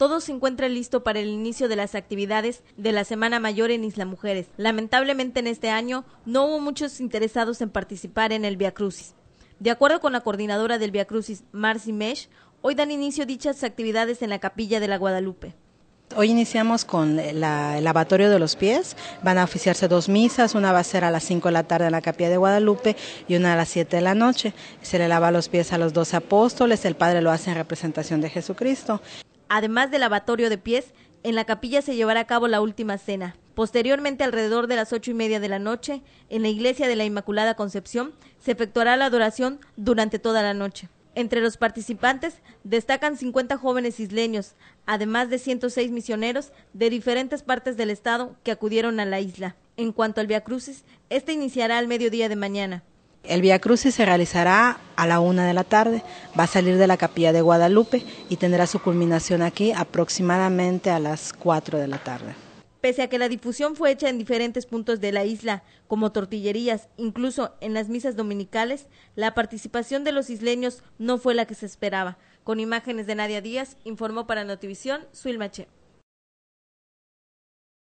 todo se encuentra listo para el inicio de las actividades de la Semana Mayor en Isla Mujeres. Lamentablemente en este año no hubo muchos interesados en participar en el Via Crucis. De acuerdo con la coordinadora del Via Crucis, Marcy Mesh, hoy dan inicio dichas actividades en la Capilla de la Guadalupe. Hoy iniciamos con el lavatorio de los pies. Van a oficiarse dos misas. Una va a ser a las 5 de la tarde en la capilla de Guadalupe y una a las 7 de la noche. Se le lava los pies a los dos apóstoles. El Padre lo hace en representación de Jesucristo además del lavatorio de pies, en la capilla se llevará a cabo la última cena. Posteriormente, alrededor de las ocho y media de la noche, en la iglesia de la Inmaculada Concepción, se efectuará la adoración durante toda la noche. Entre los participantes destacan 50 jóvenes isleños, además de 106 misioneros de diferentes partes del estado que acudieron a la isla. En cuanto al Via Crucis, este iniciará al mediodía de mañana. El Via Crucis se realizará a la una de la tarde. Va a salir de la capilla de Guadalupe y tendrá su culminación aquí aproximadamente a las cuatro de la tarde. Pese a que la difusión fue hecha en diferentes puntos de la isla, como tortillerías, incluso en las misas dominicales, la participación de los isleños no fue la que se esperaba. Con imágenes de Nadia Díaz, informó para Notivisión Suilmache.